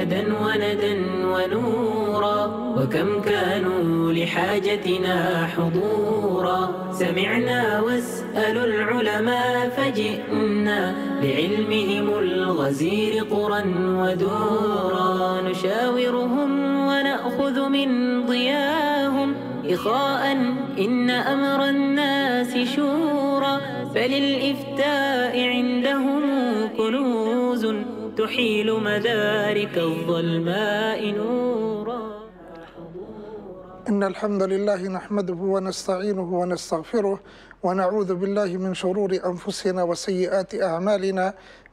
يدا وندا ونورا وكم كانوا لحاجتنا حضورا سمعنا واسأل العلماء فجئنا لعلمهم الغزير قرا ودورا نشاورهم ونأخذ من ضياهم إخاء إن أمر الناس شورا فللإفتاء عندهم تحيل مدارك الظلماء نورا إن الحمد لله نحمده ونستعينه ونستغفره ونعوذ بالله من شرور أنفسنا وسيئات أعمالنا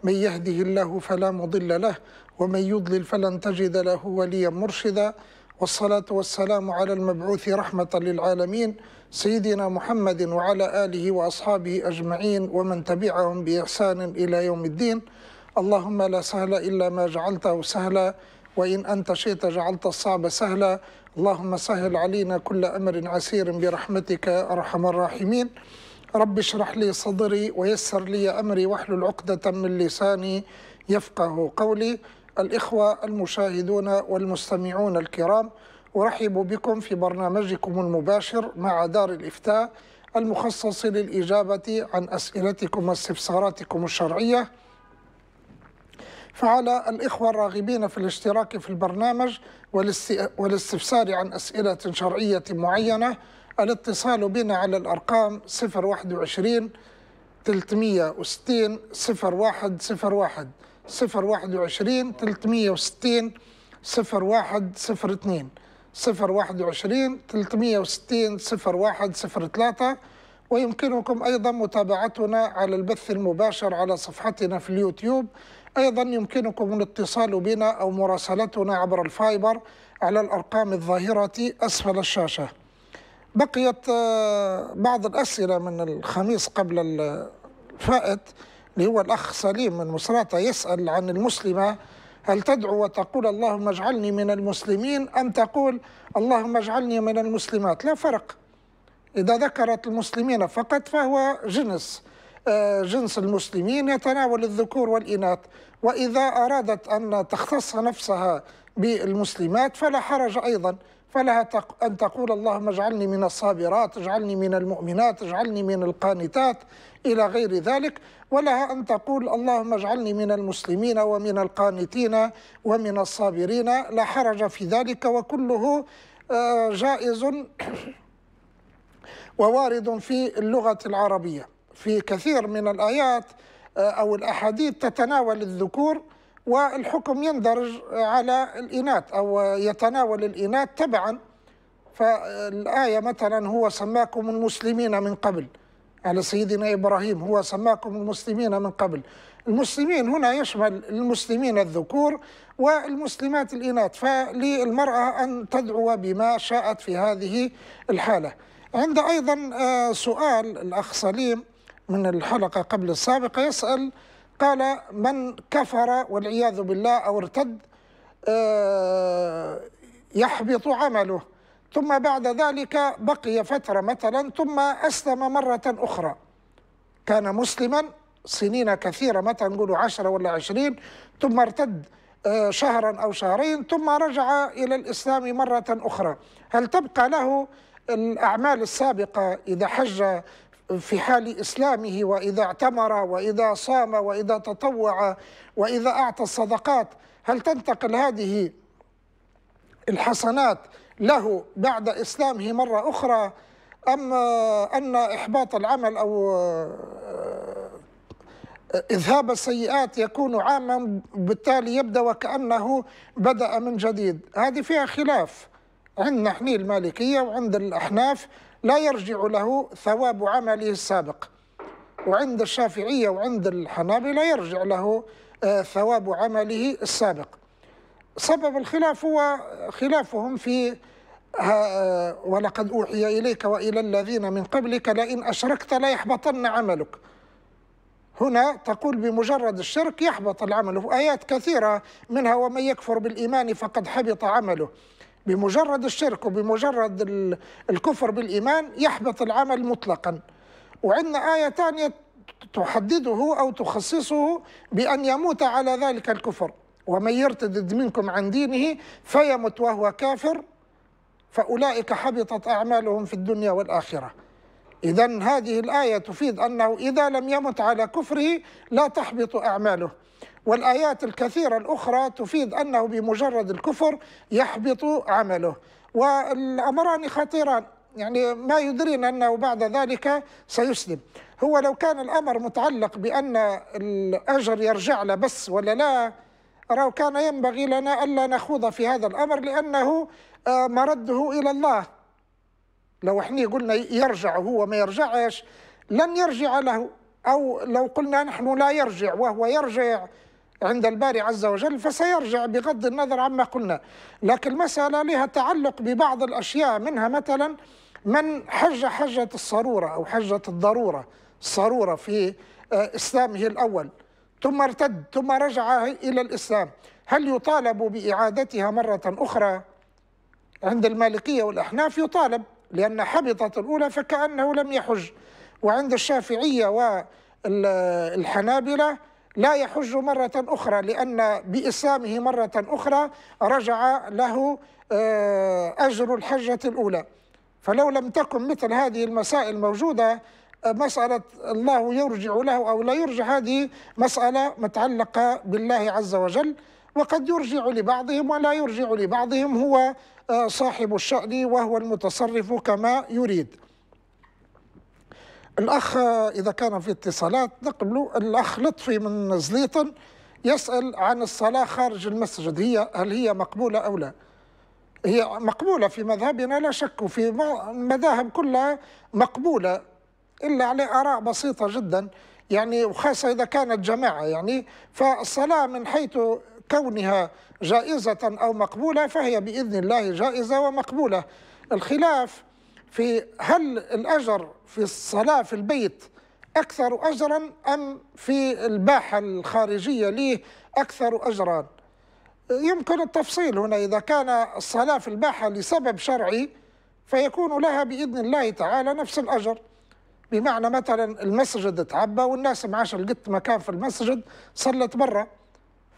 من يهده الله فلا مضل له ومن يضلل فلن تجد له وليا مرشدا والصلاة والسلام على المبعوث رحمة للعالمين سيدنا محمد وعلى آله وأصحابه أجمعين ومن تبعهم بإحسان إلى يوم الدين اللهم لا سهل إلا ما جعلته سهلا وإن أنت شئت جعلت الصعب سهلا اللهم سهل علينا كل أمر عسير برحمتك أرحم الراحمين رب اشرح لي صدري ويسر لي أمري واحلل عقدة من لساني يفقه قولي الإخوة المشاهدون والمستمعون الكرام أرحب بكم في برنامجكم المباشر مع دار الإفتاء المخصص للإجابة عن أسئلتكم واستفساراتكم الشرعية فعلى الإخوة الراغبين في الاشتراك في البرنامج والاستفسار عن أسئلة شرعية معينة الاتصال بنا على الأرقام 021 360 0101 021 360 0102 021 360 0103 ويمكنكم أيضا متابعتنا على البث المباشر على صفحتنا في اليوتيوب أيضا يمكنكم الاتصال بنا أو مراسلتنا عبر الفايبر على الأرقام الظاهرة أسفل الشاشة بقيت آه، بعض الأسئلة من الخميس قبل الفائت اللي هو الأخ سليم من مصراتة يسأل عن المسلمة هل تدعو وتقول اللهم اجعلني من المسلمين أم تقول اللهم اجعلني من المسلمات لا فرق إذا ذكرت المسلمين فقط فهو جنس جنس المسلمين يتناول الذكور والإناث وإذا أرادت أن تختص نفسها بالمسلمات فلا حرج أيضا فلها أن تقول اللهم اجعلني من الصابرات اجعلني من المؤمنات اجعلني من القانتات إلى غير ذلك ولها أن تقول اللهم اجعلني من المسلمين ومن القانتين ومن الصابرين لا حرج في ذلك وكله آه، جائز ووارد في اللغة العربية في كثير من الآيات آه، أو الأحاديث تتناول الذكور والحكم يندرج على الإناث أو يتناول الإناث تبعا فالآية مثلا هو سماكم المسلمين من قبل على سيدنا إبراهيم هو سماكم المسلمين من قبل المسلمين هنا يشمل المسلمين الذكور والمسلمات الإناث فللمرأة أن تدعو بما شاءت في هذه الحالة عند أيضا آه، سؤال الأخ سليم من الحلقة قبل السابقة يسأل قال من كفر والعياذ بالله أو ارتد آه، يحبط عمله ثم بعد ذلك بقي فترة مثلا ثم أسلم مرة أخرى كان مسلما سنين كثيرة مثلا نقولوا عشرة ولا عشرين ثم ارتد آه، شهرا أو شهرين ثم رجع إلى الإسلام مرة أخرى هل تبقى له الأعمال السابقة إذا حج في حال إسلامه وإذا اعتمر وإذا صام وإذا تطوع وإذا أعطى الصدقات هل تنتقل هذه الحسنات له بعد إسلامه مرة أخرى أم أن إحباط العمل أو إذهاب السيئات يكون عاما بالتالي يبدأ وكأنه بدأ من جديد هذه فيها خلاف عندنا نحن المالكية وعند الأحناف لا يرجع له ثواب عمله السابق وعند الشافعية وعند الحنابلة يرجع له آه، ثواب عمله السابق سبب الخلاف هو خلافهم في آه، آه، ولقد أوحي إليك وإلى الذين من قبلك لئن أشركت ليحبطن عملك هنا تقول بمجرد الشرك يحبط العمل وآيات كثيرة منها ومن يكفر بالإيمان فقد حبط عمله بمجرد الشرك وبمجرد الكفر بالإيمان يحبط العمل مطلقا وعندنا آية ثانية تحدده أو تخصصه بأن يموت على ذلك الكفر ومن يرتد منكم عن دينه فيمت وهو كافر فأولئك حبطت أعمالهم في الدنيا والآخرة إذا هذه الآية تفيد أنه إذا لم يمت على كفره لا تحبط أعماله والآيات الكثيرة الأخرى تفيد أنه بمجرد الكفر يحبط عمله والأمران خطيران يعني ما يدرينا أنه بعد ذلك سيسلم هو لو كان الأمر متعلق بأن الأجر يرجع له بس ولا لا راه كان ينبغي لنا ألا نخوض في هذا الأمر لأنه آه، مرده إلى الله لو احنا قلنا يرجع هو ما يرجعش لن يرجع له أو لو قلنا نحن لا يرجع وهو يرجع عند الباري عز وجل فسيرجع بغض النظر عما قلنا لكن المسألة لها تعلق ببعض الأشياء منها مثلا من حج حجة الصرورة أو حجة الضرورة الصرورة في آه، إسلامه الأول ثم ارتد ثم رجع إلى الإسلام هل يطالب بإعادتها مرة أخرى عند المالكية والأحناف يطالب لأن حبطت الأولى فكأنه لم يحج وعند الشافعية والحنابلة لا يحج مرة أخرى لأن بإسلامه مرة أخرى رجع له آه، أجر الحجة الأولى فلو لم تكن مثل هذه المسائل موجودة آه، مسألة الله يرجع له أو لا يرجع هذه مسألة متعلقة بالله عز وجل وقد يرجع لبعضهم ولا يرجع لبعضهم هو آه، صاحب الشأن وهو المتصرف كما يريد الأخ إذا كان في اتصالات نقبلوا الأخ لطفي من زليطن يسأل عن الصلاة خارج المسجد هي هل هي مقبولة أو لا هي مقبولة في مذهبنا لا شك وفي مذاهب كلها مقبولة إلا على آراء بسيطة جدا يعني وخاصة إذا كانت جماعة يعني فالصلاة من حيث كونها جائزة أو مقبولة فهي بإذن الله جائزة ومقبولة الخلاف في هل الأجر في الصلاة في البيت أكثر أجرا أم في الباحة الخارجية ليه أكثر أجرا يمكن التفصيل هنا إذا كان الصلاة في الباحة لسبب شرعي فيكون لها بإذن الله تعالى نفس الأجر بمعنى مثلا المسجد تعبى والناس معاش لقيت مكان في المسجد صلت برا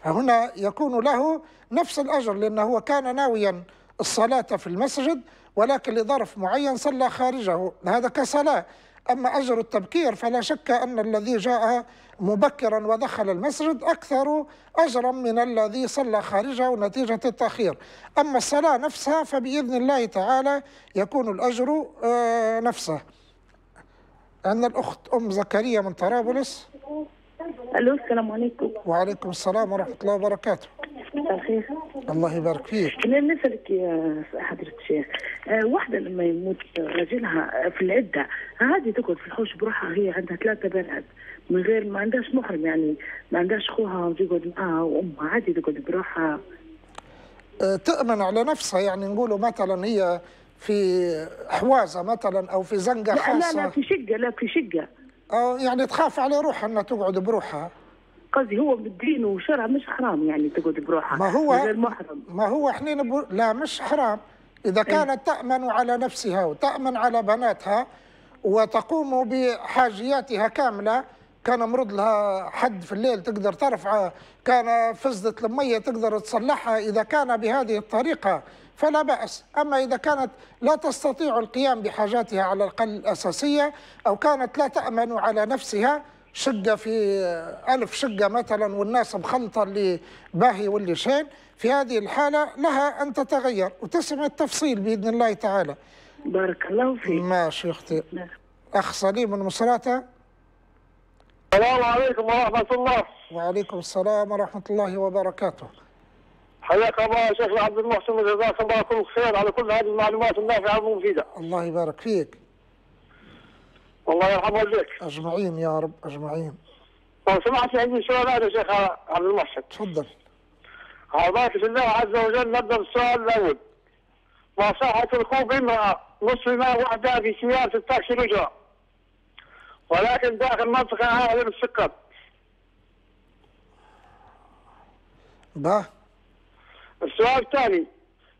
فهنا يكون له نفس الأجر لأنه هو كان ناويا الصلاة في المسجد ولكن لظرف معين صلى خارجه هذا كصلاة أما أجر التبكير فلا شك أن الذي جاء مبكرا ودخل المسجد أكثر أجرا من الذي صلى خارجه نتيجة التأخير أما الصلاة نفسها فبإذن الله تعالى يكون الأجر آه، نفسه عندنا الأخت أم زكريا من طرابلس ألو السلام عليكم وعليكم السلام ورحمة الله وبركاته الخير الله يبارك فيك انا نسالك يا حضره الشيخ آه، واحده لما يموت راجلها آه، في العده عادي تقعد في الحوش بروحها هي عندها ثلاثه بنات من غير ما عندهاش محرم يعني ما عندهاش خوها وتقعد معاها وامها عادي تقعد بروحها آه، تامن على نفسها يعني نقولوا مثلا هي في حوازه مثلا او في زنقه خاصه لا لا في شقه لا في شقه اه يعني تخاف على روحها انها تقعد بروحها قصدي هو بالدين وشرع مش حرام يعني تقعد بروحها ما هو ما هو احنا نبو... لا مش حرام اذا إيه. كانت تامن على نفسها وتامن على بناتها وتقوم بحاجياتها كامله كان مرض لها حد في الليل تقدر ترفعه كان فزت المية تقدر تصلحها إذا كان بهذه الطريقة فلا بأس أما إذا كانت لا تستطيع القيام بحاجاتها على الأقل الأساسية أو كانت لا تأمن على نفسها شقة في ألف شقة مثلا والناس مخلطة اللي باهي واللي شين في هذه الحالة لها أن تتغير وتسمع التفصيل بإذن الله تعالى بارك الله فيك ماشي أختي نعم. أخ سليم من مصراتة السلام عليكم ورحمة الله وعليكم السلام ورحمة الله وبركاته حياك الله يا شيخ عبد المحسن وجزاك الله كل خير على كل هذه المعلومات النافعة المفيدة الله يبارك فيك الله يرحم والديك اجمعين يا رب اجمعين لو طيب، سمحت عندي سؤال يا شيخ عبد المحسن تفضل أعطاك الله عز وجل نبدأ بالسؤال الأول ما صحة ركوب امرأة مسلمة وحدها في سيارة التاكسي الأجرة ولكن داخل منطقة عالية بالسكر ده السؤال الثاني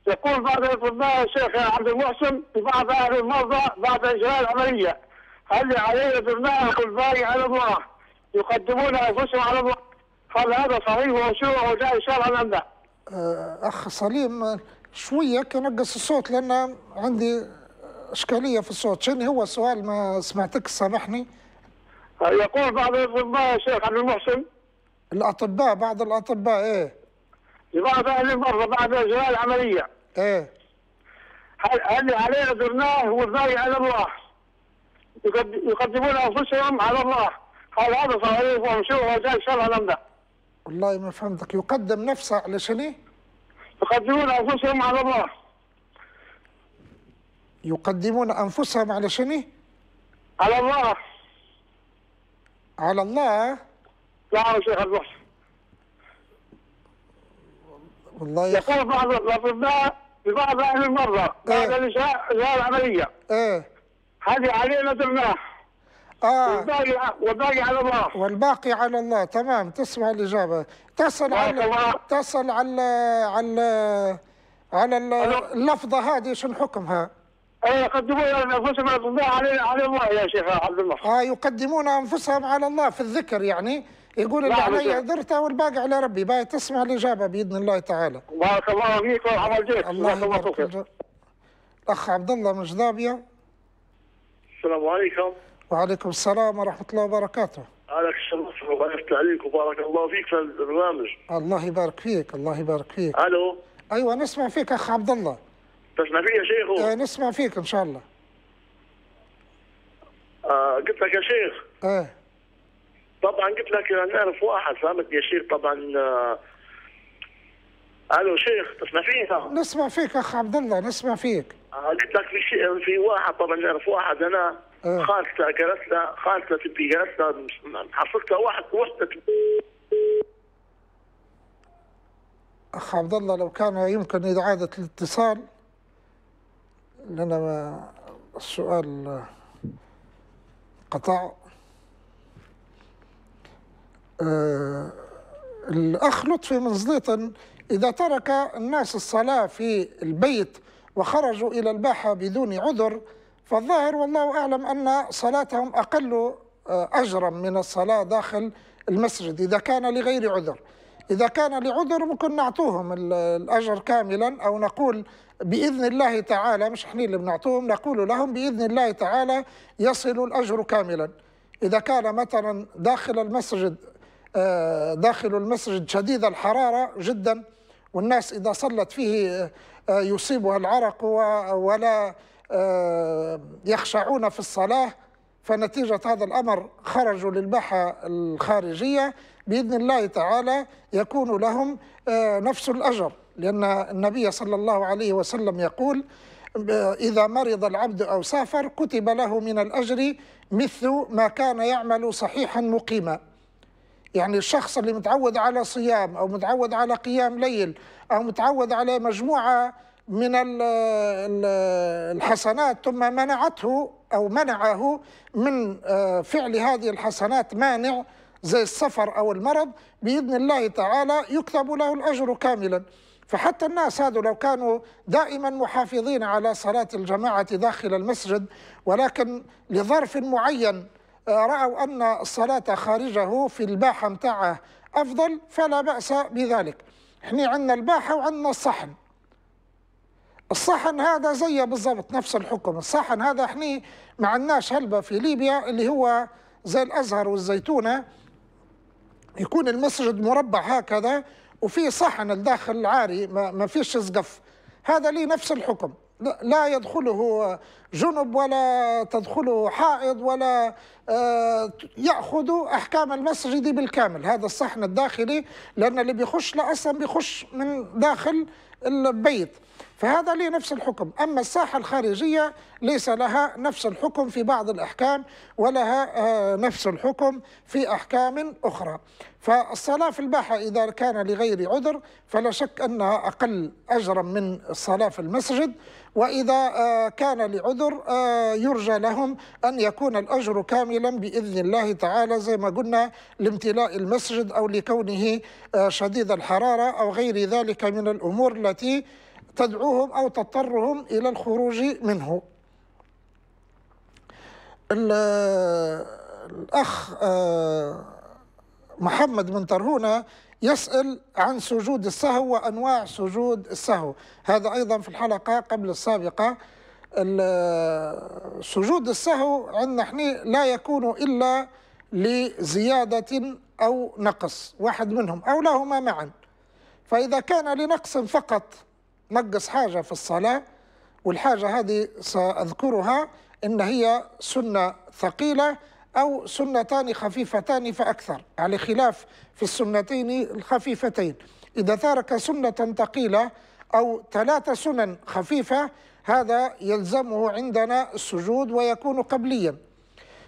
يقول بعض الأطباء الشيخ عبد المحسن لبعض أهل المرضى بعد إجراء العملية هذه علينا ابناء الكفار على الله يقدمون انفسهم على الله هل هذا صحيح ومشروع وجاء شرعا ام لا؟ أه، اخ سليم شويه كنقص الصوت لان عندي اشكاليه في الصوت شنو هو السؤال ما سمعتك سامحني أه، يقول بعض الاطباء يا شيخ عبد المحسن الاطباء بعض الاطباء ايه بعض اهل المرضى بعد اجراء العمليه ايه هل هل علينا درناه والباقي على الله يقدمون انفسهم على الله قال هذا صحيح وامشوا وجاء شرع لنا والله ما فهمتك يقدم نفسه على شنو؟ يقدمون انفسهم على الله يقدمون انفسهم على شنو؟ على الله على الله لا يا شيخ المحسن والله يا يقول بعض الاطباء لبعض اهل المرضى إيه. بعد الاشاء العمليه ايه هذه علينا درناه آه. والباقي والباقي على الله والباقي على الله تمام تسمع الإجابة تصل على تصل على على على اللفظة هذه شو حكمها؟ يقدمون انفسهم على الله على الله يا شيخ عبد الله اه يقدمون انفسهم على الله في الذكر يعني يقول اللي نعم، علي درته والباقي على ربي باي تسمع الاجابه باذن الله تعالى بارك الله فيك وعمل جيد الله يبارك الاخ عبد الله من جذابيه السلام عليكم وعليكم السلام ورحمة الله وبركاته عليك الشرف وبارك عليك وبارك الله فيك في البرنامج الله يبارك فيك الله يبارك فيك الو ايوه نسمع فيك اخ عبد الله تسمع فيك يا شيخ آه نسمع فيك ان شاء الله آه قلت لك يا شيخ ايه طبعا قلت لك نعرف واحد فهمت يا شيخ طبعا آه الو شيخ تسمع فيك نسمع فيك اخ عبد الله نسمع فيك آه، قلت لك في شيء في واحد طبعا نعرف واحد انا آه. خالته جلست لها خالته تبي جلست لها حصلت لها واحد وحده اخ عبد الله لو كان يمكن اعاده الاتصال لان ما السؤال قطع أه الاخ لطفي من زليطن إذا ترك الناس الصلاة في البيت وخرجوا إلى الباحة بدون عذر فالظاهر والله أعلم أن صلاتهم أقل آه، أجرا من الصلاة داخل المسجد إذا كان لغير عذر إذا كان لعذر ممكن نعطوهم الأجر كاملا أو نقول بإذن الله تعالى مش إحنا اللي بنعطوهم نقول لهم بإذن الله تعالى يصل الأجر كاملا إذا كان مثلا داخل المسجد آه، داخل المسجد شديد الحرارة جدا والناس إذا صلت فيه آه، آه، يصيبها العرق ولا آه، يخشعون في الصلاة فنتيجة هذا الأمر خرجوا للباحة الخارجية بإذن الله تعالى يكون لهم نفس الأجر لأن النبي صلى الله عليه وسلم يقول إذا مرض العبد أو سافر كتب له من الأجر مثل ما كان يعمل صحيحا مقيما يعني الشخص اللي متعود على صيام او متعود على قيام ليل او متعود على مجموعه من الحسنات ثم منعته او منعه من آه، فعل هذه الحسنات مانع زي السفر او المرض باذن الله تعالى يكتب له الاجر كاملا. فحتى الناس هذو لو كانوا دائما محافظين على صلاة الجماعة داخل المسجد ولكن لظرف معين رأوا أن الصلاة خارجه في الباحة متاعه أفضل فلا بأس بذلك احنا عندنا الباحة وعندنا الصحن الصحن هذا زي بالضبط نفس الحكم الصحن هذا احنا ما عندناش هلبة في ليبيا اللي هو زي الأزهر والزيتونة يكون المسجد مربع هكذا وفي صحن الداخل العاري ما فيش سقف هذا ليه نفس الحكم لا يدخله جنب ولا تدخله حائض ولا آه، ياخذ احكام المسجد بالكامل هذا الصحن الداخلي لان اللي بيخش لا اصلا بيخش من داخل البيت فهذا ليه نفس الحكم أما الساحة الخارجية ليس لها نفس الحكم في بعض الأحكام ولها آه، نفس الحكم في أحكام أخرى فالصلاة في الباحة إذا كان لغير عذر فلا شك أنها أقل أجرا من الصلاة في المسجد وإذا آه، كان لعذر آه، يرجى لهم أن يكون الأجر كاملا بإذن الله تعالى زي ما قلنا لامتلاء المسجد أو لكونه آه، شديد الحرارة أو غير ذلك من الأمور التي تدعوهم أو تضطرهم إلى الخروج منه الأخ محمد من ترهونة يسأل عن سجود السهو وأنواع سجود السهو هذا أيضا في الحلقة قبل السابقة سجود السهو عندنا احنا لا يكون إلا لزيادة أو نقص واحد منهم أو لهما معا فإذا كان لنقص فقط نقص حاجة في الصلاة والحاجة هذه سأذكرها إن هي سنة ثقيلة أو سنتان خفيفتان فأكثر على يعني خلاف في السنتين الخفيفتين إذا ترك سنة ثقيلة أو ثلاث سنن خفيفة هذا يلزمه عندنا السجود ويكون قبليا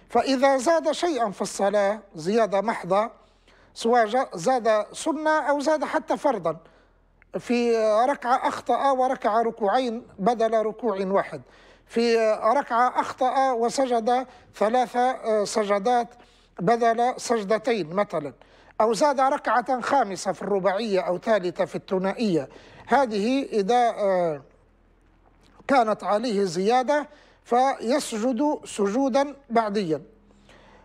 فإذا زاد شيئا في الصلاة زيادة محضة سواء زاد سنة أو زاد حتى فرضا في ركعة أخطأ وركع ركوعين بدل ركوع واحد في ركعة أخطأ وسجد ثلاث آه، سجدات بدل سجدتين مثلا أو زاد ركعة خامسة في الرباعية أو ثالثة في الثنائية هذه إذا آه، كانت عليه زيادة فيسجد سجودا بعديا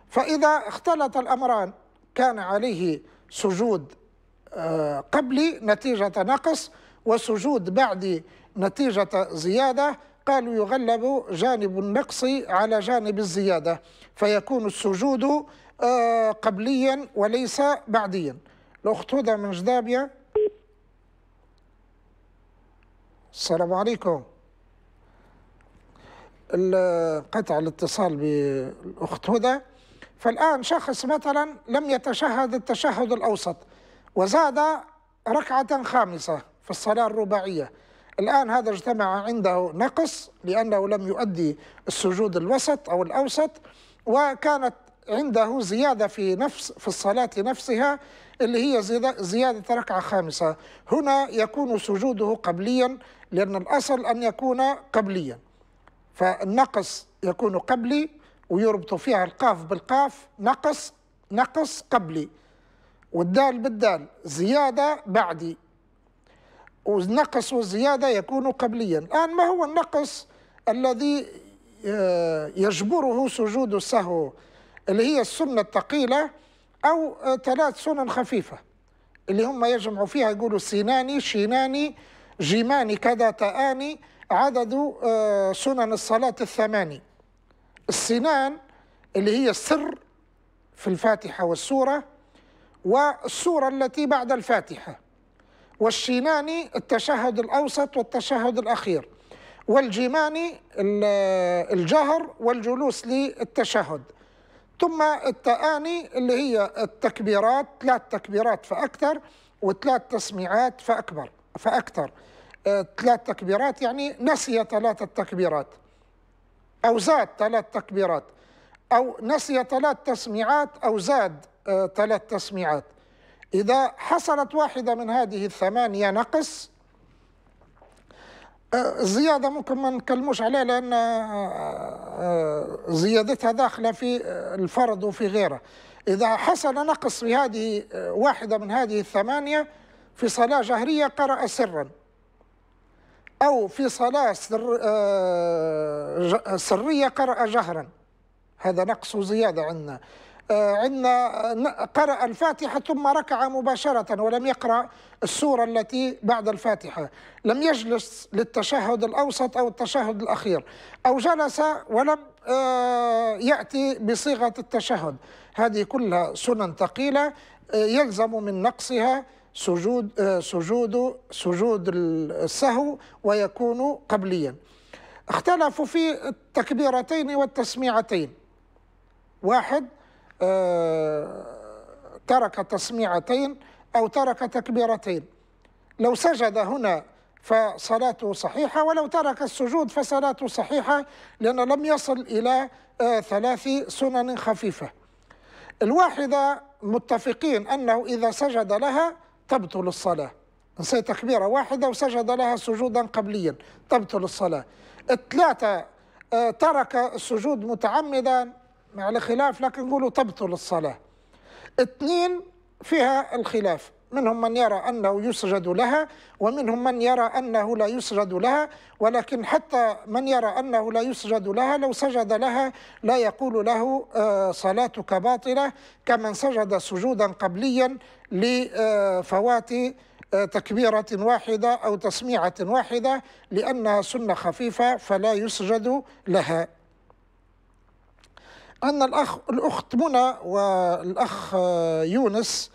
فإذا اختلط الأمران كان عليه سجود آه، قبلي نتيجة نقص وسجود بعدي نتيجة زيادة قالوا يغلب جانب النقص على جانب الزيادة فيكون السجود آه، قبليا وليس بعديا الأخت هدى من جدابية السلام عليكم قطع الاتصال بالأخت هدى فالآن شخص مثلا لم يتشهد التشهد الأوسط وزاد ركعة خامسة في الصلاة الرباعية الآن هذا اجتمع عنده نقص لأنه لم يؤدي السجود الوسط أو الأوسط وكانت عنده زيادة في نفس في الصلاة نفسها اللي هي زيادة ركعة خامسة هنا يكون سجوده قبليا لأن الأصل أن يكون قبليا فالنقص يكون قبلي ويربط فيها القاف بالقاف نقص نقص قبلي والدال بالدال زيادة بعدي والنقص والزيادة يكون قبليا الآن ما هو النقص الذي آه، يجبره سجود السهو اللي هي السنة الثقيلة أو آه، ثلاث سنن خفيفة اللي هم يجمعوا فيها يقولوا سيناني شيناني جيماني كذا تآني عدد آه، سنن الصلاة الثماني السنان اللي هي السر في الفاتحة والسورة والسورة التي بعد الفاتحة والشيناني التشهد الأوسط والتشهد الأخير والجيماني الجهر والجلوس للتشهد ثم التآني اللي هي التكبيرات ثلاث تكبيرات فأكثر وثلاث تسميعات فأكبر فأكثر آه، ثلاث تكبيرات يعني نسي ثلاث تكبيرات أو زاد ثلاث تكبيرات أو نسي ثلاث تسميعات أو زاد آه، ثلاث تسميعات إذا حصلت واحدة من هذه الثمانية نقص الزيادة آه، ممكن ما نكلموش عليها لأن آه، آه، زيادتها داخلة في الفرض وفي غيره إذا حصل نقص في هذه واحدة من هذه الثمانية في صلاة جهرية قرأ سرا أو في صلاة سر سرية قرأ جهرا هذا نقص وزيادة عندنا عندنا آه، آه، قرأ الفاتحة ثم ركع مباشرة ولم يقرأ السورة التي بعد الفاتحة لم يجلس للتشهد الأوسط أو التشهد الأخير أو جلس ولم آه، يأتي بصيغة التشهد هذه كلها سنن ثقيلة يلزم من نقصها سجود سجود سجود السهو ويكون قبليا اختلفوا في التكبيرتين والتسميعتين واحد آه، ترك تسميعتين أو ترك تكبيرتين لو سجد هنا فصلاته صحيحة ولو ترك السجود فصلاته صحيحة لأنه لم يصل إلى آه، ثلاث سنن خفيفة الواحدة متفقين أنه إذا سجد لها تبطل الصلاة نسي تكبيرة واحدة وسجد لها سجودا قبليا تبطل الصلاة الثلاثة آه، ترك السجود متعمدا على خلاف لكن نقولوا تبطل الصلاة اثنين فيها الخلاف منهم من يرى أنه يسجد لها ومنهم من يرى أنه لا يسجد لها ولكن حتى من يرى أنه لا يسجد لها لو سجد لها لا يقول له آه، صلاتك باطلة كمن سجد سجودا قبليا لفوات آه، تكبيرة واحدة أو تسميعة واحدة لأنها سنة خفيفة فلا يسجد لها أن الأخ الأخت منى والأخ آه، يونس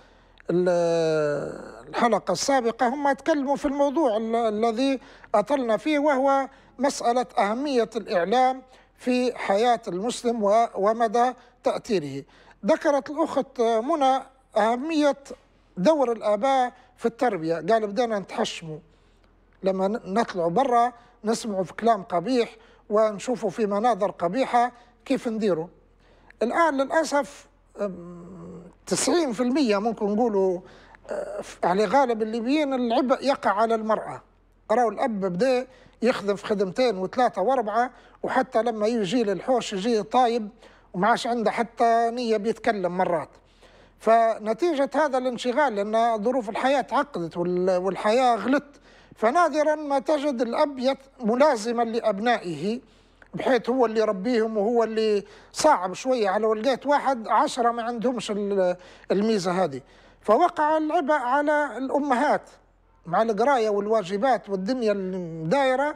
الحلقة السابقة هم تكلموا في الموضوع الذي أطلنا فيه وهو مسألة أهمية الإعلام في حياة المسلم ومدى تأثيره ذكرت الأخت آه، منى أهمية دور الآباء في التربية قال بدنا نتحشموا لما نطلعوا برا نسمعوا في كلام قبيح ونشوفوا في مناظر قبيحة كيف نديروا الآن للأسف 90% ممكن نقولوا أه، يعني غالب الليبيين العبء يقع على المرأة راهو الأب بدا يخدم في خدمتين وثلاثة وأربعة وحتى لما يجي للحوش يجي طايب وما عادش عنده حتى نية بيتكلم مرات فنتيجة هذا الانشغال لأن ظروف الحياة تعقدت والحياة غلت فنادرا ما تجد الأب ملازما لأبنائه بحيث هو اللي يربيهم وهو اللي صعب شويه على لقيت واحد عشرة ما عندهمش الميزه هذه فوقع العبء على الامهات مع القرايه والواجبات والدنيا الدايره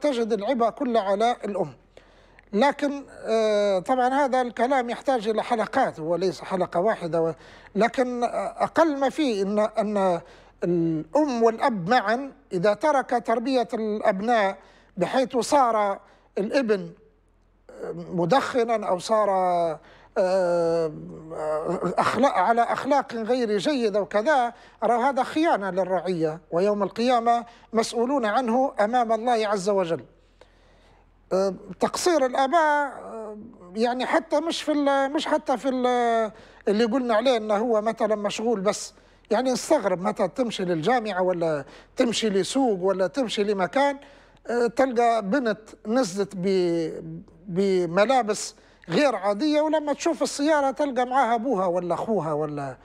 تجد العبء كله على الام لكن آه، طبعا هذا الكلام يحتاج الى حلقات وليس حلقه واحده لكن آه، اقل ما فيه ان ان الام والاب معا اذا ترك تربيه الابناء بحيث صار الابن آه، مدخنا او صار آه، آه، أخلاق على أخلاق غير جيدة وكذا أرى هذا خيانة للرعية ويوم القيامة مسؤولون عنه أمام الله عز وجل تقصير الآباء يعني حتى مش في مش حتى في اللي قلنا عليه أنه هو مثلا مشغول بس يعني استغرب متى تمشي للجامعة ولا تمشي لسوق ولا تمشي لمكان تلقى بنت نزلت بملابس غير عادية ولما تشوف السيارة تلقى معاها أبوها ولا أخوها ولا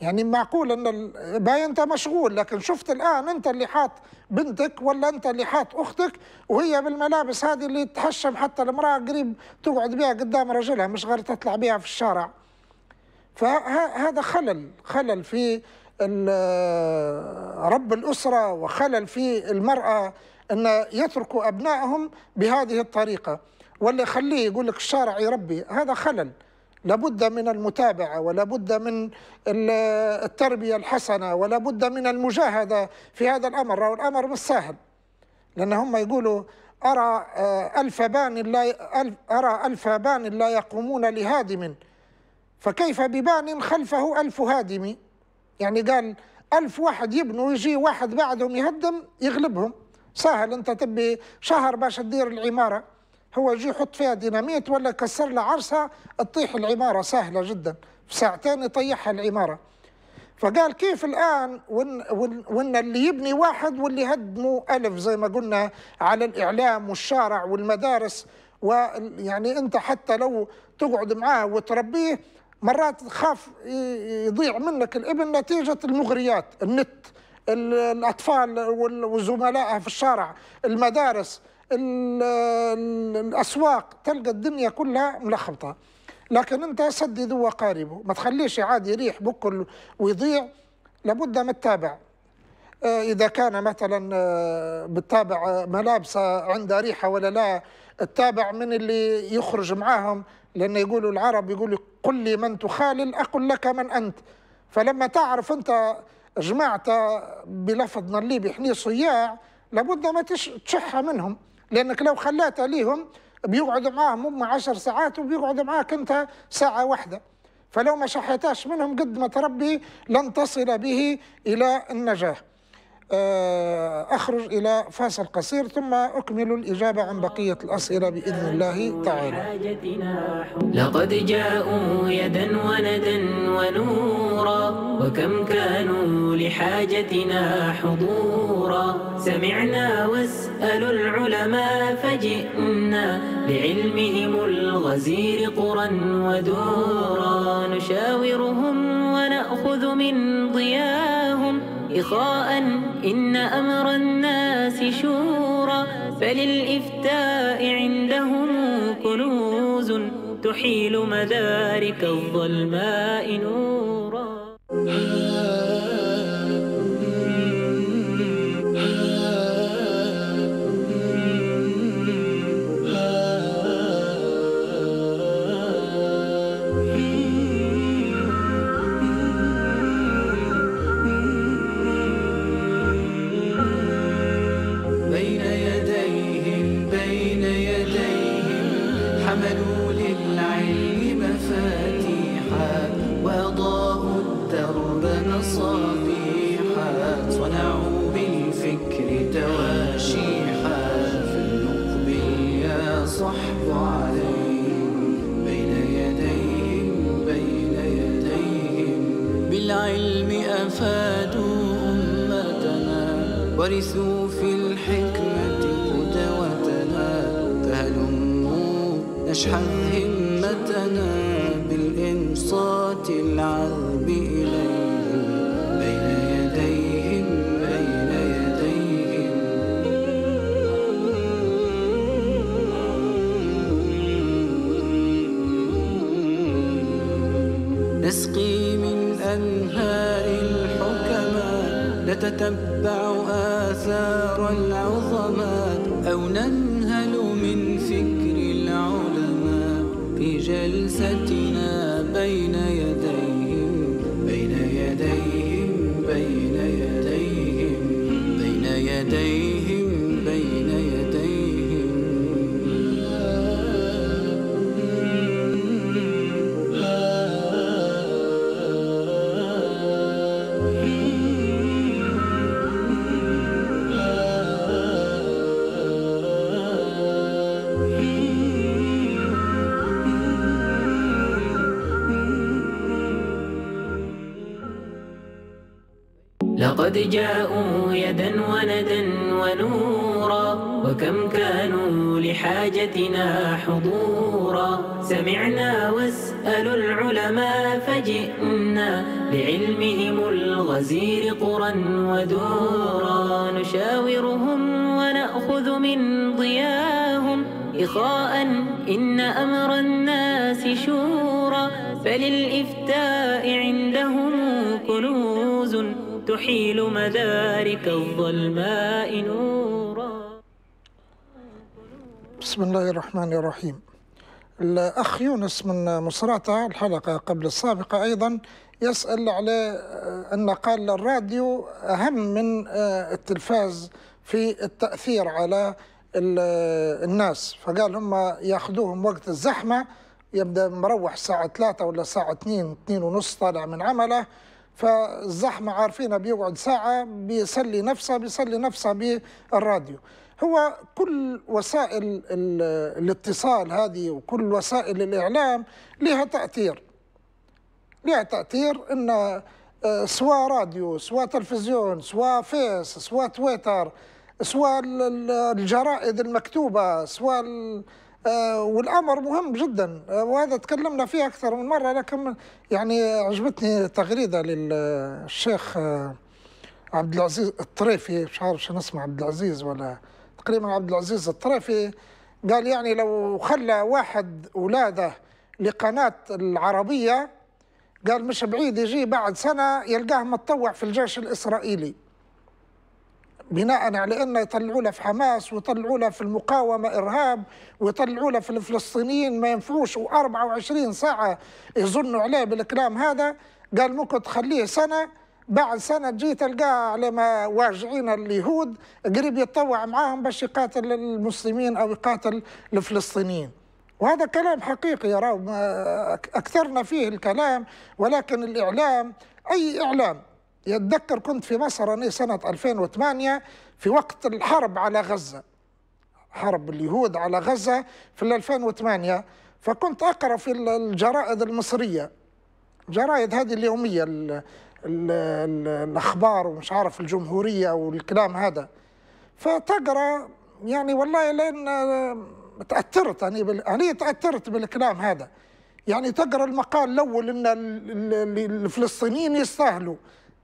يعني معقول أن باي أنت مشغول لكن شفت الآن أنت اللي حاط بنتك ولا أنت اللي حاط أختك وهي بالملابس هذه اللي تحشم حتى المرأة قريب تقعد بها قدام رجلها مش غير تطلع بها في الشارع فهذا خلل خلل في رب الأسرة وخلل في المرأة أن يتركوا أبنائهم بهذه الطريقة واللي يخليه يقول لك الشارع يربي هذا خلل لابد من المتابعة ولابد من التربية الحسنة ولابد من المجاهدة في هذا الأمر أو الأمر مش لأن هم يقولوا أرى آه، ألف بان لا أرى ألف بان لا يقومون لهادم فكيف ببان خلفه ألف هادم يعني قال ألف واحد يبنوا يجي واحد بعدهم يهدم يغلبهم سهل انت تبي شهر باش تدير العماره هو يجي يحط فيها ديناميت ولا يكسر لها عرسها تطيح العماره سهله جدا في ساعتين يطيحها العماره فقال كيف الآن وإن, وإن, وإن اللي يبني واحد واللي هدمه ألف زي ما قلنا على الإعلام والشارع والمدارس ويعني أنت حتى لو تقعد معاه وتربيه مرات تخاف يضيع منك الابن نتيجة المغريات النت الأطفال وزملائها في الشارع المدارس الأسواق تلقى الدنيا كلها ملخبطة لكن أنت سدي ذو وقاربه ما تخليش عادي يريح بكل ويضيع لابد ما تتابع آه، إذا كان مثلا آه، بتتابع آه، ملابسه عنده ريحة ولا لا تتابع من اللي يخرج معاهم لأن يقولوا العرب يقولوا قل لي من تخالل أقل لك من أنت فلما تعرف أنت جماعت بلفظنا الليبي حني صياع لابد ما تشحها منهم لانك لو خلاتها ليهم بيقعدوا معاهم هم عشر ساعات وبيقعدوا معاك انت ساعه واحده فلو ما شحيتاش منهم قد ما تربي لن تصل به الى النجاح آه، أخرج إلى فاصل قصير ثم أكمل الإجابة عن بقية الأسئلة بإذن الله تعالى لقد جاءوا يدا وندا ونورا وكم كانوا لحاجتنا حضورا سمعنا واسأل العلماء فجئنا لعلمهم الغزير قرا ودورا نشاورهم ونأخذ من ضياهم إخاء إن أمر الناس شورى فللإفتاء عندهم كنوز تحيل مدارك الظلماء نورا قد جاءوا يدا وندا ونورا وكم كانوا لحاجتنا حضورا سمعنا واسألوا العلماء فجئنا لعلمهم الغزير قرا ودورا نشاورهم ونأخذ من ضياهم إخاء إن أمر الناس شورا فللإفتاء عندهم يحيل مدارك الظلماء نورا بسم الله الرحمن الرحيم الأخ يونس من مصراتة الحلقة قبل السابقة أيضا يسأل على آه، أن قال الراديو أهم من آه، التلفاز في التأثير على آه، الناس فقال هم ياخذوهم وقت الزحمة يبدأ مروح الساعة ثلاثة ولا الساعة اثنين اثنين ونص طالع من عمله فالزحمة عارفينها بيقعد ساعة بيسلي نفسه بيسلي نفسه بالراديو هو كل وسائل الاتصال هذه وكل وسائل الإعلام لها تأثير لها تأثير أن آه، سواء راديو سواء تلفزيون سواء فيس سواء تويتر سواء الجرائد المكتوبة سواء آه، والامر مهم جدا آه، وهذا تكلمنا فيه اكثر من مره لكن يعني عجبتني تغريده للشيخ آه، عبد العزيز الطريفي مش عارف شنو اسمه عبد العزيز ولا تقريبا عبد العزيز الطريفي قال يعني لو خلى واحد اولاده لقناه العربيه قال مش بعيد يجي بعد سنه يلقاه متطوع في الجيش الاسرائيلي بناء على أن يطلعوا له في حماس ويطلعوا له في المقاومه ارهاب ويطلعوا له في الفلسطينيين ما ينفعوش و24 ساعه يظنوا عليه بالكلام هذا قال ممكن تخليه سنه بعد سنة تجي تلقاه على ما واجعين اليهود قريب يتطوع معاهم باش يقاتل المسلمين أو يقاتل الفلسطينيين وهذا كلام حقيقي يراه أكثرنا فيه الكلام ولكن الإعلام أي إعلام يتذكر كنت في مصر أنا سنة 2008 في وقت الحرب على غزة حرب اليهود على غزة في 2008 فكنت أقرأ في الجرائد المصرية جرائد هذه اليومية الـ الـ الـ الأخبار ومش عارف الجمهورية والكلام هذا فتقرأ يعني والله لأن تأثرت أنا يعني تأثرت بالكلام هذا يعني تقرأ المقال الأول أن الفلسطينيين يستاهلوا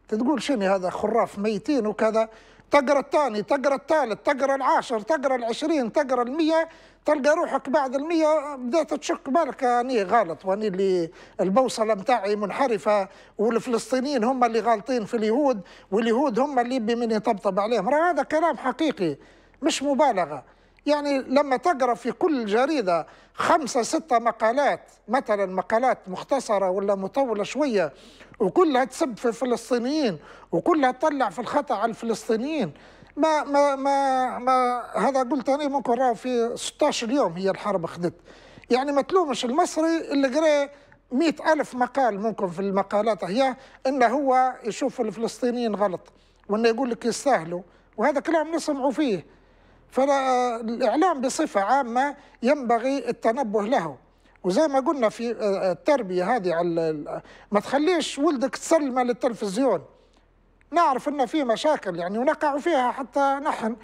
تقول شنو هذا خراف ميتين وكذا تقرا الثاني تقرا الثالث تقرا العاشر تقرا العشرين تقرا المية تلقى روحك بعد المية بديت تشك بالك اني غلط واني اللي البوصلة متاعي منحرفة والفلسطينيين هم اللي غالطين في اليهود واليهود هم اللي يبي من يطبطب عليهم هذا كلام حقيقي مش مبالغة يعني لما تقرا في كل جريده خمسه سته مقالات مثلا مقالات مختصره ولا مطوله شويه وكلها تسب في الفلسطينيين وكلها تطلع في الخطا على الفلسطينيين ما ما ما, ما هذا قلت انا ممكن راه في 16 يوم هي الحرب اخذت يعني ما تلومش المصري اللي قرا مئة ألف مقال ممكن في المقالات هي إن هو يشوف الفلسطينيين غلط وإنه يقول لك يستاهلوا وهذا كلام نسمعوا فيه فالإعلام آه، بصفة عامة ينبغي التنبه له وزي ما قلنا في آه، آه، التربية هذه على ما تخليش ولدك تسلمه للتلفزيون نعرف أن في مشاكل يعني ونقع فيها حتى نحن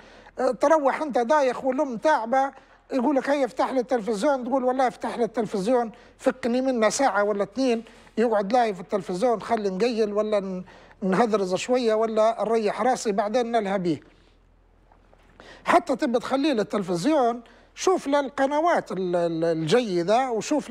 تروح أنت دايخ والأم تعبة يقول لك هيا افتح لي التلفزيون تقول والله افتح لي التلفزيون فكني منه ساعة ولا اثنين يقعد لاي في التلفزيون خلي نقيل ولا نهذرز شوية ولا نريح راسي بعدين نلهى به حتى تبى تخليه للتلفزيون شوف للقنوات الجيدة وشوف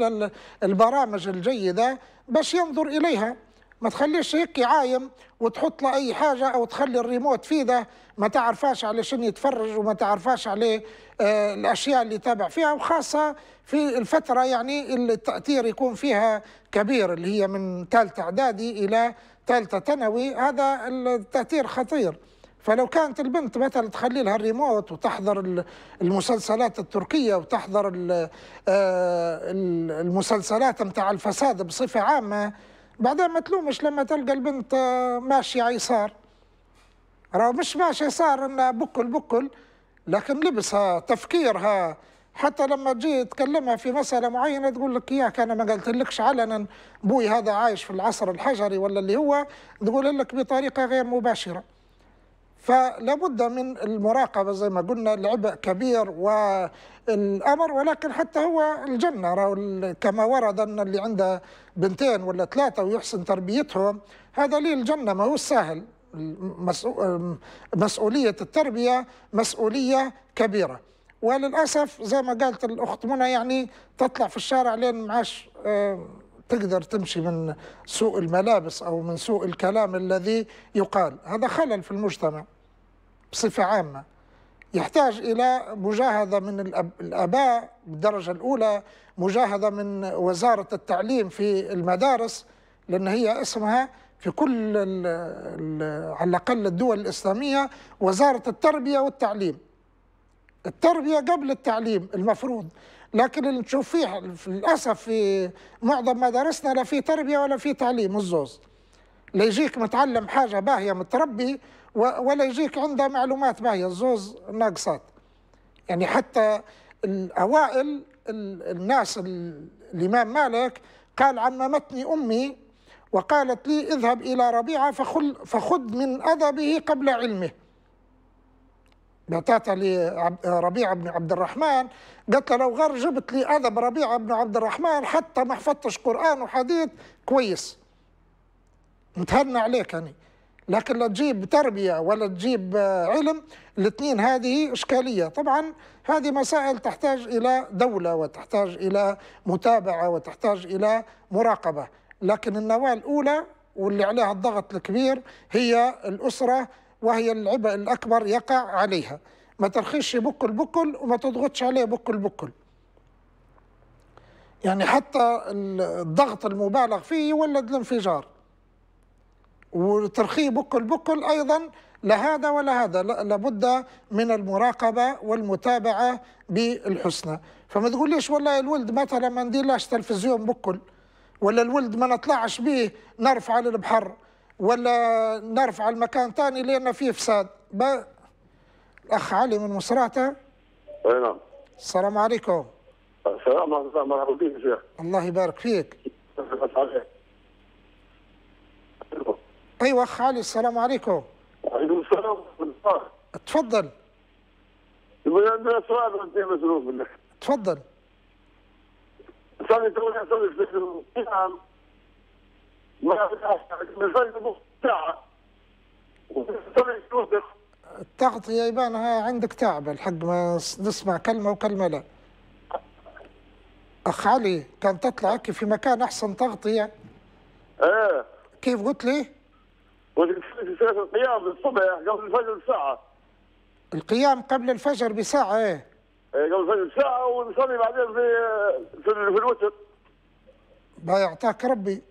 للبرامج الجيدة باش ينظر إليها ما تخليش هيك عايم وتحط له اي حاجه او تخلي الريموت في ده ما تعرفاش على شنو يتفرج وما تعرفاش عليه آه، الاشياء اللي تابع فيها وخاصه في الفتره يعني اللي التاثير يكون فيها كبير اللي هي من ثالثه اعدادي الى ثالثه ثانوي هذا التاثير خطير فلو كانت البنت مثلا تخلي لها الريموت وتحضر المسلسلات التركيه وتحضر آه، المسلسلات نتاع الفساد بصفه عامه بعدين ما تلومش لما تلقى البنت آه، ماشيه يسار راه مش ماشي يسار انها بكل بكل لكن لبسها تفكيرها حتى لما تجي تكلمها في مسألة معينة تقول لك إياك أنا ما قلتلكش علنا بوي هذا عايش في العصر الحجري ولا اللي هو تقول لك بطريقة غير مباشرة فلا بد من المراقبة زي ما قلنا العبء كبير والأمر ولكن حتى هو الجنة كما ورد أن اللي عنده بنتين ولا ثلاثة ويحسن تربيتهم هذا لي الجنة ما هو سهل مسؤولية التربية مسؤولية كبيرة وللأسف زي ما قالت الأخت منى يعني تطلع في الشارع لين معاش آه، تقدر تمشي من سوء الملابس أو من سوء الكلام الذي يقال هذا خلل في المجتمع بصفة عامة يحتاج إلى مجاهدة من الأباء بالدرجة الأولى مجاهدة من وزارة التعليم في المدارس لأن هي اسمها في كل على الأقل الدول الإسلامية وزارة التربية والتعليم التربية قبل التعليم المفروض لكن اللي نشوف فيه للاسف في معظم مدارسنا لا في تربيه ولا في تعليم الزوز لا يجيك متعلم حاجه باهيه متربي ولا يجيك عنده معلومات باهيه الزوز ناقصات يعني حتى الاوائل الناس الامام مالك قال عممتني امي وقالت لي اذهب الى ربيعه فخذ من ادبه قبل علمه بتاتا لربيعه بن عبد الرحمن قالت له لو غير جبت لي ادب ربيعه بن عبد الرحمن حتى ما حفظتش قران وحديث كويس متهنى عليك يعني لكن لا تجيب تربيه ولا تجيب آه، علم الاثنين هذه اشكاليه طبعا هذه مسائل تحتاج الى دوله وتحتاج الى متابعه وتحتاج الى مراقبه لكن النواه الاولى واللي عليها الضغط الكبير هي الاسره وهي العبء الأكبر يقع عليها ما ترخيش بكل بكل وما تضغطش عليه بكل بكل يعني حتى الضغط المبالغ فيه يولد الانفجار وترخيه بكل بكل أيضا لهذا ولا هذا لابد من المراقبة والمتابعة بالحسنى فما تقوليش والله الولد مثلا ما نديرلاش تلفزيون بكل ولا الولد ما نطلعش به نرفع على البحر ولا نرفع المكان ثاني لان فيه فساد الاخ علي من مصراته اي نعم السلام عليكم السلام عليكم مرحبا بك يا شيخ الله يبارك فيك ايوه اخ علي السلام عليكم وعليكم السلام تفضل يقول عندنا سؤال انت مسؤول منك تفضل سامي نعم. تقول التغطية يبانها عندك تعب الحق ما نسمع كلمة وكلمة لا أخ علي كان تطلع هيك في مكان أحسن تغطية إيه كيف قلت لي؟ قلت القيام الصبح قبل الفجر بساعة القيام قبل الفجر بساعة إيه إيه قبل الفجر بساعة ونصلي بعدين في في الوتر ما يعطاك ربي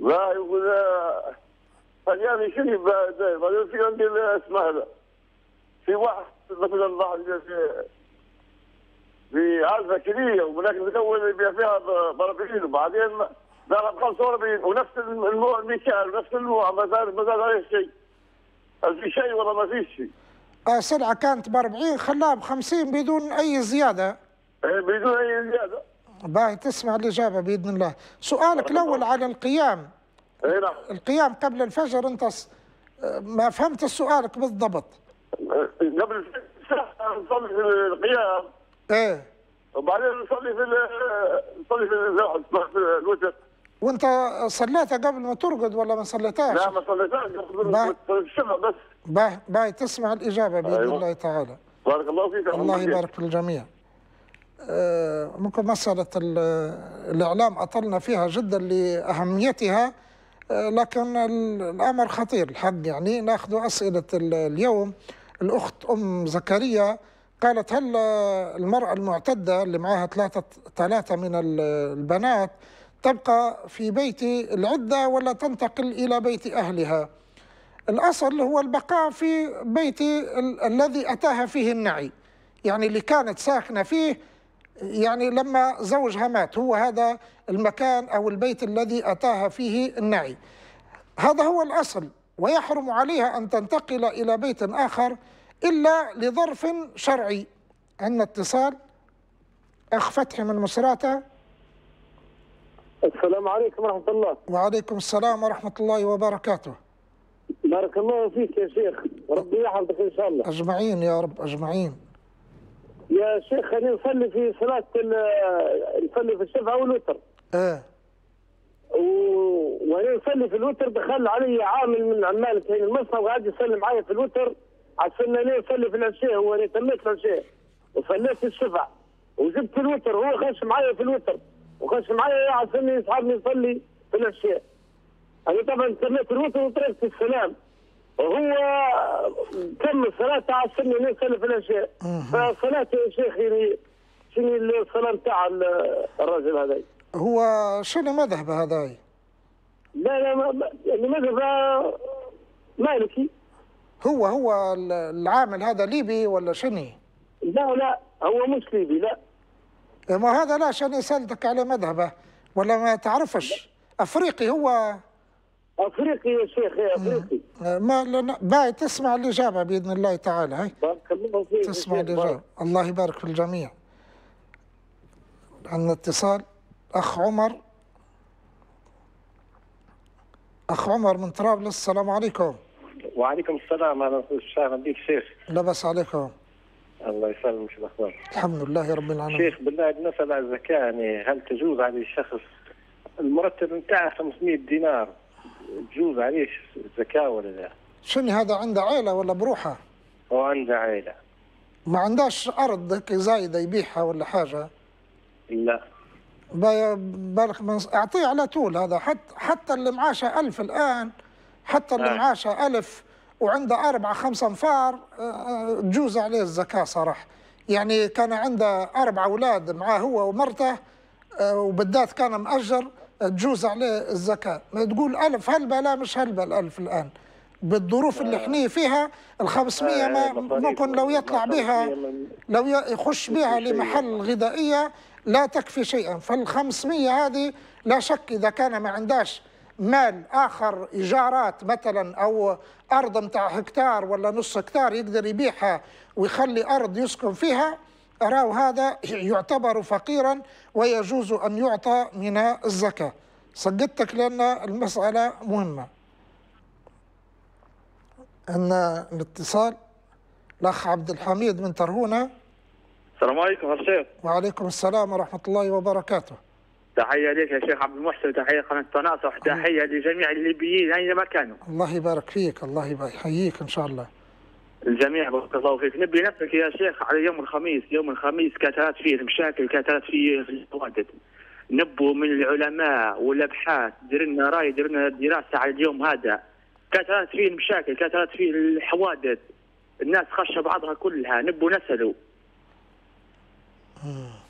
va يقول فجاني شنو بعدين في عندي اسمه هذا في واحد مثلا واحد في عزه كبيره ولكن الاول يبيع فيها ب 40 وبعدين ضرب 45 ونفس النوع المثال نفس النوع ما زال ما زال عليه شيء في شيء ولا ما فيش شيء السلعه كانت ب 40 خلاها ب 50 بدون اي زياده بدون اي زياده باهي تسمع الإجابة بإذن الله سؤالك الأول على القيام نعم القيام قبل الفجر أنت ما فهمت سؤالك بالضبط قبل الفجر نصلي في القيام ايه وبعدين نصلي في نصلي في الوتر وانت صليتها قبل ما ترقد ولا ما صليتهاش؟ لا ما صليتهاش قبل الشمع بس باهي باهي تسمع الاجابه باذن أيوة. الله تعالى بارك الله فيك الله يبارك في الجميع آه، ممكن مسألة الإعلام أطلنا فيها جدا لأهميتها آه، لكن الأمر خطير الحق يعني ناخذ أسئلة اليوم الأخت أم زكريا قالت هل المرأة المعتدة اللي معاها ثلاثة ثلاثة من البنات تبقى في بيت العدة ولا تنتقل إلى بيت أهلها الأصل هو البقاء في بيت الذي أتاها فيه النعي يعني اللي كانت ساكنة فيه يعني لما زوجها مات هو هذا المكان أو البيت الذي أتاها فيه النعي هذا هو الأصل ويحرم عليها أن تنتقل إلى بيت آخر إلا لظرف شرعي عندنا اتصال أخ فتحي من مصراتة السلام عليكم ورحمة الله وعليكم السلام ورحمة الله وبركاته بارك الله فيك يا شيخ ربي يحفظك إن شاء الله أجمعين يا رب أجمعين يا شيخ خلينا نصلي في صلاة نصلي في الشفعة والوتر. اه. و... وانا نصلي في الوتر دخل علي عامل من عمال في المصنع وقعد يصلي معايا في الوتر عشان انا نصلي في العشاء وانا تميت العشاء وصليت في الشفع وجبت الوتر هو خش معايا في الوتر وخش معايا عشان يسحبني نصلي في العشاء. انا طبعا تميت الوتر وطلعت السلام. هو كم صلاة تاع السنه ما سلف في شيء فصلاته يا يعني شنو الصلاه نتاع الراجل هذا هو شنو مذهب هذا؟ لا لا ما يعني مذهب مالكي هو هو العامل هذا ليبي ولا شني؟ لا لا هو مش ليبي لا إيه، ما هذا لا شني سألتك على مذهبه ولا ما تعرفش افريقي هو افريقي يا شيخ إيه، افريقي آه، ما لنا باي تسمع الاجابه باذن الله تعالى هاي بارك الله فيك تسمع الاجابه الله يبارك في الجميع عندنا اتصال اخ عمر اخ عمر من طرابلس السلام عليكم وعليكم السلام انا مرحبا بك شيخ لاباس عليكم الله يسلمك شو الاخبار؟ الحمد لله رب العالمين شيخ بالله نسال على الزكاه يعني هل تجوز على الشخص المرتب نتاعه 500 دينار تجوز عليه زكاة ولا لا شنو هذا عنده عائلة ولا بروحه؟ هو عنده عائلة ما عندهاش أرض هيك زايدة يبيعها ولا حاجة؟ لا بالك منص... أعطيه على طول هذا حتى حتى اللي معاشه ألف الآن حتى اللي آه. معاشه ألف وعنده أربعة خمسة أنفار تجوز آه، آه، عليه الزكاة صراحة يعني كان عنده أربعة أولاد معاه هو ومرته وبالذات كان مأجر تجوز عليه الزكاة ما تقول ألف هلبة لا مش هلبة الألف الآن بالظروف اللي آه. احنا فيها ال 500 ما آه، ممكن لو يطلع بها لو يخش بها لمحل غذائيه لا تكفي شيئا فال 500 هذه لا شك اذا كان ما عندهاش مال اخر ايجارات مثلا او ارض متاع هكتار ولا نص هكتار يقدر يبيعها ويخلي ارض يسكن فيها أراه هذا يعتبر فقيرا ويجوز أن يعطى من الزكاة سجدتك لأن المسألة مهمة أن الاتصال الأخ عبد الحميد من ترهونة السلام عليكم يا شيخ وعليكم السلام ورحمة الله وبركاته تحية لك يا شيخ عبد المحسن تحية قناة تناصح تحية لجميع الليبيين أينما كانوا الله يبارك فيك الله يحييك إن شاء الله الجميع بارك الله فيك نبي نسالك يا شيخ على يوم الخميس يوم الخميس كثرت فيه المشاكل كثرت فيه الحوادث نبوا من العلماء والابحاث درنا راي درنا دراسه على اليوم هذا كثرت فيه المشاكل كثرت فيه الحوادث الناس خشه بعضها كلها نبوا نسلوا آه.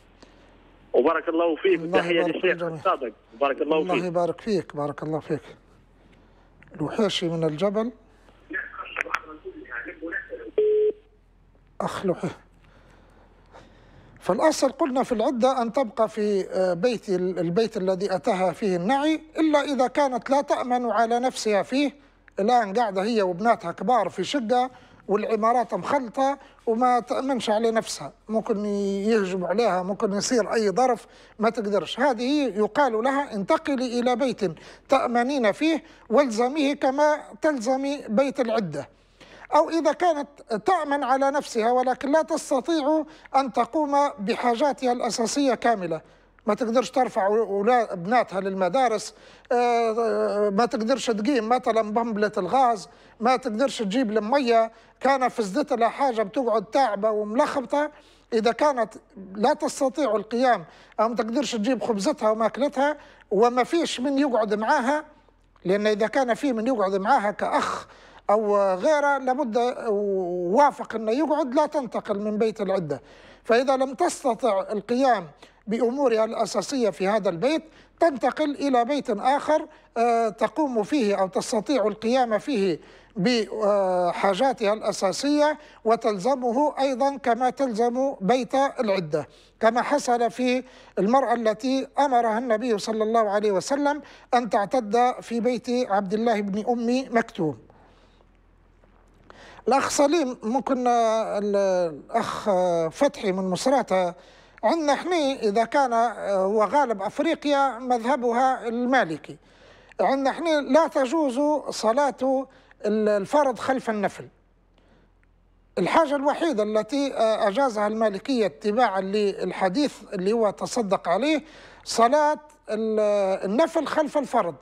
وبارك الله فيك وتحيه للشيخ الصادق بارك الله فيك الله يبارك فيك بارك الله فيك الوحيشي من الجبل أخلعه فالأصل قلنا في العدة أن تبقى في آه، بيت البيت الذي أتاها فيه النعي إلا إذا كانت لا تأمن على نفسها فيه الآن قاعدة هي وبناتها كبار في شقة والعمارات مخلطة وما تأمنش على نفسها ممكن يهجم عليها ممكن يصير أي ظرف ما تقدرش هذه يقال لها انتقلي إلى بيت تأمنين فيه والزميه كما تلزمي بيت العدة أو إذا كانت تأمن على نفسها ولكن لا تستطيع أن تقوم بحاجاتها الأساسية كاملة ما تقدرش ترفع أولاد بناتها للمدارس آه، آه، ما تقدرش تقيم مثلا بمبلة الغاز ما تقدرش تجيب المية كان فزدت لها حاجة بتقعد تعبة وملخبطة إذا كانت لا تستطيع القيام أو ما تقدرش تجيب خبزتها وماكلتها وما فيش من يقعد معاها لأن إذا كان في من يقعد معاها كأخ أو غيره لابد وافق أنه يقعد لا تنتقل من بيت العدة فإذا لم تستطع القيام بأمورها الأساسية في هذا البيت تنتقل إلى بيت آخر آه، تقوم فيه أو تستطيع القيام فيه بحاجاتها الأساسية وتلزمه أيضا كما تلزم بيت العدة كما حصل في المرأة التي أمرها النبي صلى الله عليه وسلم أن تعتد في بيت عبد الله بن أم مكتوم الاخ سليم ممكن آه، الاخ آه، فتحي من مصراتة آه، عندنا احنا اذا كان هو غالب افريقيا مذهبها المالكي عندنا احنا لا تجوز صلاه الفرض خلف النفل الحاجة الوحيدة التي أجازها المالكية اتباعا للحديث اللي هو تصدق عليه صلاة النفل خلف الفرض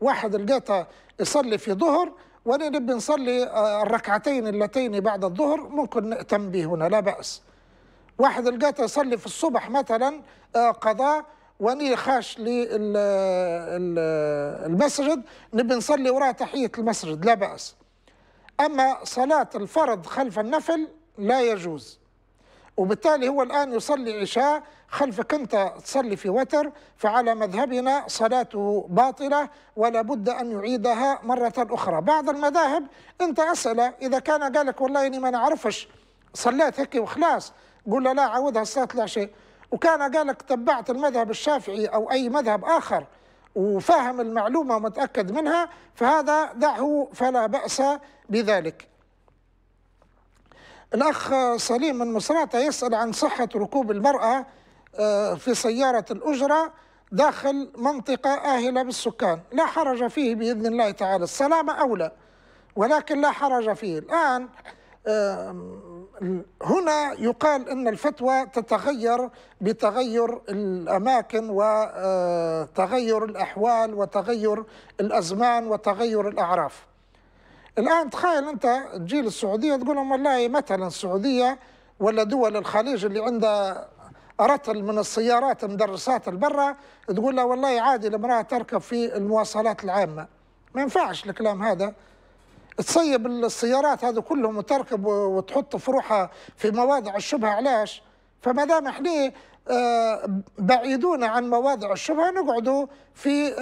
واحد لقيته يصلي في ظهر وانا نبي نصلي آه، الركعتين اللتين بعد الظهر ممكن نأتم هنا لا بأس واحد لقيته يصلي في الصبح مثلا آه، قضاء وني خاش للمسجد نبي نصلي وراه تحية المسجد لا بأس أما صلاة الفرض خلف النفل لا يجوز وبالتالي هو الآن يصلي عشاء خلفك أنت تصلي في وتر فعلى مذهبنا صلاته باطلة ولا بد أن يعيدها مرة أخرى بعض المذاهب أنت أسأله إذا كان قالك والله إني ما نعرفش صليت هيك وخلاص قل له لا عودها صلاة شيء وكان قالك تبعت المذهب الشافعي أو أي مذهب آخر وفاهم المعلومة ومتأكد منها فهذا دعه فلا بأس بذلك الأخ سليم من مصراتة يسأل عن صحة ركوب المرأة آه، في سيارة الأجرة داخل منطقة آهلة بالسكان لا حرج فيه بإذن الله تعالى السلامة أولى ولكن لا حرج فيه الآن هنا يقال أن الفتوى تتغير بتغير الأماكن وتغير آه، الأحوال وتغير الأزمان وتغير الأعراف الآن تخيل أنت تجي للسعودية تقول لهم والله مثلا السعودية ولا دول الخليج اللي عندها رتل من السيارات مدرسات البرة تقول لها والله عادي المرأة تركب في المواصلات العامة ما ينفعش الكلام هذا تصيب السيارات هذا كلهم وتركب وتحط فروحها في مواضع الشبهة علاش فما دام احنا آه، بعيدون عن مواضع الشبهة نقعدوا في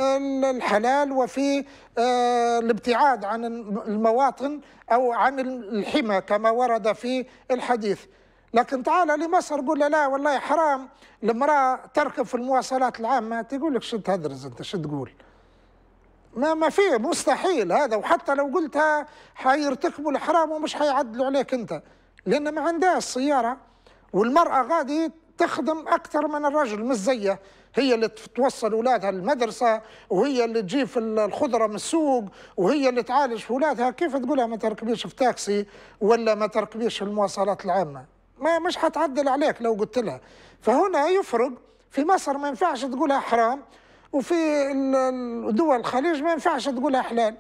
الحلال وفي آه، الابتعاد عن المواطن أو عن الحمى كما ورد في الحديث لكن تعال لمصر قول لا والله حرام المرأة تركب في المواصلات العامة تقول لك شو تهدرز أنت شو تقول ما ما في مستحيل هذا وحتى لو قلتها حيرتكبوا الحرام ومش حيعدلوا عليك أنت لأن ما عندهاش سيارة والمرأة غادي تخدم أكثر من الرجل مش زيه هي اللي توصل اولادها للمدرسه وهي اللي تجيب في الخضره من السوق وهي اللي تعالج في اولادها كيف تقولها ما تركبيش في تاكسي ولا ما تركبيش في المواصلات العامه ما مش حتعدل عليك لو قلت لها فهنا يفرق في مصر ما ينفعش تقولها حرام وفي دول الخليج ما ينفعش تقولها حلال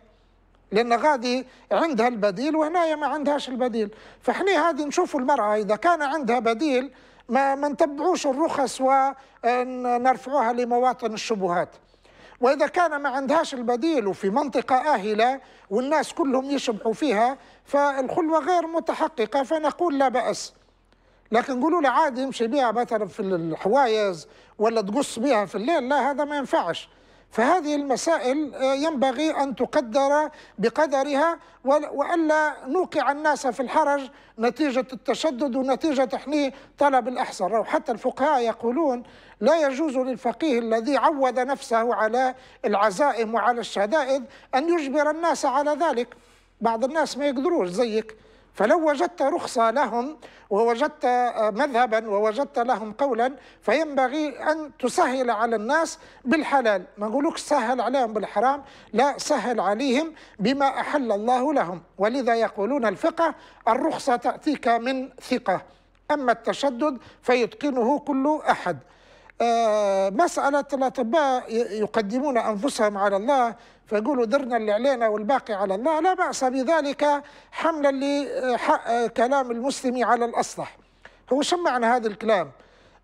لان غادي عندها البديل وهنايا ما عندهاش البديل فاحنا هذه نشوفوا المراه اذا كان عندها بديل ما ما نتبعوش الرخص ونرفعوها آه، لمواطن الشبهات واذا كان ما عندهاش البديل وفي منطقه اهله والناس كلهم يشبحوا فيها فالخلوه غير متحققه فنقول لا باس لكن قولوا لي عادي يمشي بها مثلا في الحوايز ولا تقص بها في الليل لا هذا ما ينفعش فهذه المسائل آه، ينبغي أن تقدر بقدرها وألا نوقع الناس في الحرج نتيجة التشدد ونتيجة إحني طلب الأحسن وحتى الفقهاء يقولون لا يجوز للفقيه الذي عود نفسه على العزائم وعلى الشدائد أن يجبر الناس على ذلك بعض الناس ما يقدروش زيك فلو وجدت رخصة لهم ووجدت آه، مذهبا ووجدت لهم قولا فينبغي أن تسهل على الناس بالحلال ما نقولك سهل عليهم بالحرام لا سهل عليهم بما أحل الله لهم ولذا يقولون الفقه الرخصة تأتيك من ثقة أما التشدد فيتقنه كل أحد آه، مسألة الأطباء يقدمون أنفسهم على الله فيقولوا درنا اللي علينا والباقي على الله لا بأس بذلك حملا لكلام المسلم على الأصلح هو شو معنى هذا الكلام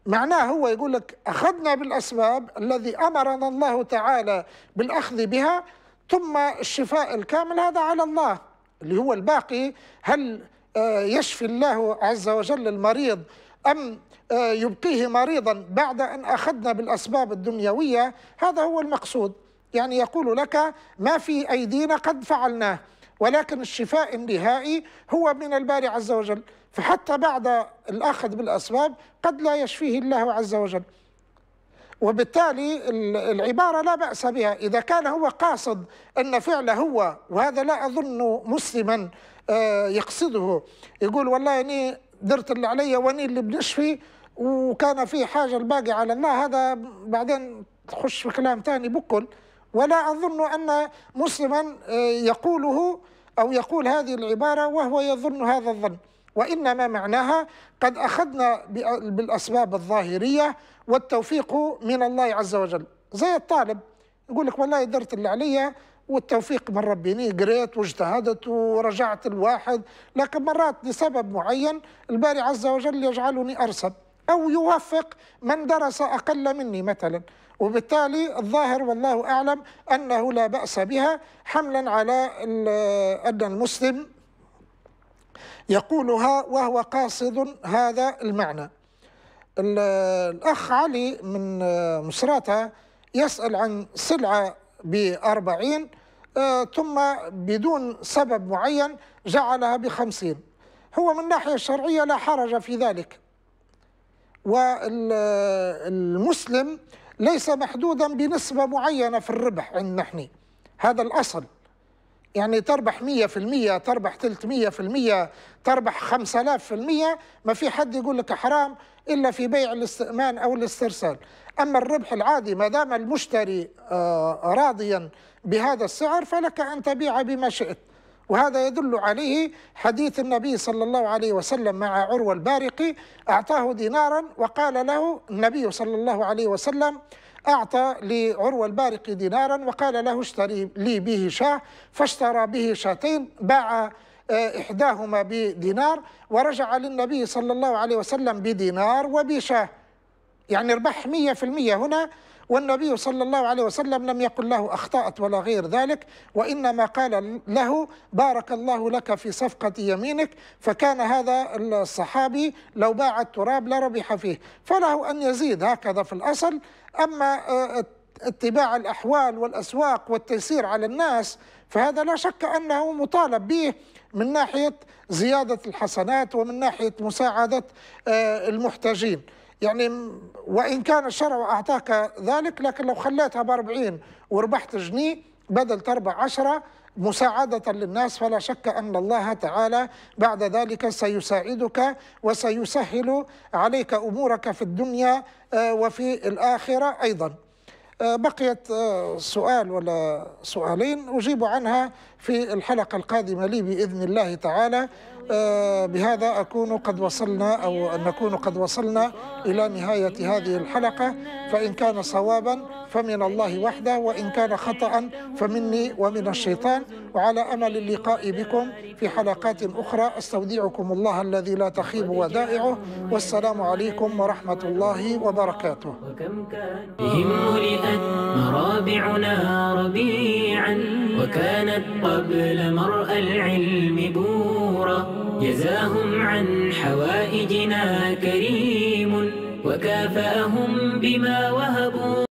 معناه هو يقول لك أخذنا بالأسباب الذي أمرنا الله تعالى بالأخذ بها ثم الشفاء الكامل هذا على الله اللي هو الباقي هل آه، يشفي الله عز وجل المريض أم آه، يبقيه مريضا بعد أن أخذنا بالأسباب الدنيوية هذا هو المقصود يعني يقول لك ما في أيدينا قد فعلناه ولكن الشفاء النهائي هو من الباري عز وجل فحتى بعد الأخذ بالأسباب قد لا يشفيه الله عز وجل وبالتالي العبارة لا بأس بها إذا كان هو قاصد أن فعله هو وهذا لا أظن مسلما آه، يقصده يقول والله أني درت اللي علي واني اللي بنشفي وكان في حاجة الباقي على الله هذا بعدين تخش في كلام تاني بكل ولا أظن أن مسلما آه، يقوله أو يقول هذه العبارة وهو يظن هذا الظن وإنما معناها قد أخذنا بالأسباب الظاهرية والتوفيق من الله عز وجل زي الطالب يقول لك والله درت اللي عليا والتوفيق من ربيني قريت واجتهدت ورجعت الواحد لكن مرات لسبب معين الباري عز وجل يجعلني أرسب أو يوفق من درس أقل مني مثلا وبالتالي الظاهر والله أعلم أنه لا بأس بها حملا على أن المسلم يقولها وهو قاصد هذا المعنى الأخ علي من مصراتة يسأل عن سلعة بأربعين آه، ثم بدون سبب معين جعلها بخمسين هو من الناحية الشرعية لا حرج في ذلك والمسلم ليس محدودا بنسبة معينة في الربح عندنا احنا هذا الأصل يعني تربح 100% تربح 300% تربح 5000% ما في حد يقول لك حرام إلا في بيع الاستئمان أو الاسترسال أما الربح العادي ما دام المشتري آه، راضيا بهذا السعر فلك أن تبيع بما شئت وهذا يدل عليه حديث النبي صلى الله عليه وسلم مع عروة البارقي أعطاه دينارا وقال له النبي صلى الله عليه وسلم أعطى لعروة البارقي دينارا وقال له اشتري لي به شاة فاشترى به شاتين باع آه، إحداهما بدينار ورجع للنبي صلى الله عليه وسلم بدينار وبشاه يعني ربح 100% هنا والنبي صلى الله عليه وسلم لم يقل له أخطأت ولا غير ذلك وإنما قال له بارك الله لك في صفقة يمينك فكان هذا الصحابي لو باع التراب لربح فيه فله أن يزيد هكذا في الأصل أما آه، اتباع الأحوال والأسواق والتيسير على الناس فهذا لا شك أنه مطالب به من ناحية زيادة الحسنات ومن ناحية مساعدة آه، المحتاجين يعني وإن كان الشرع أعطاك ذلك لكن لو خليتها ب 40 وربحت جنيه بدل تربع عشرة مساعدة للناس فلا شك أن الله تعالى بعد ذلك سيساعدك وسيسهل عليك أمورك في الدنيا آه، وفي الآخرة أيضا آه، بقيت آه، سؤال ولا سؤالين أجيب عنها في الحلقة القادمة لي بإذن الله تعالى آه، بهذا أكون قد وصلنا أو نكون قد وصلنا إلى نهاية هذه الحلقة فإن كان صوابا فمن الله وحده وإن كان خطأ فمني ومن الشيطان وعلى أمل اللقاء بكم في حلقات أخرى أستودعكم الله الذي لا تخيب ودائعه والسلام عليكم ورحمة الله وبركاته بهم مرابعنا ربيعا وكانت قبل مرأى العلم بورا جزاهم عن حوائجنا كريم وكافأهم بما وهبوا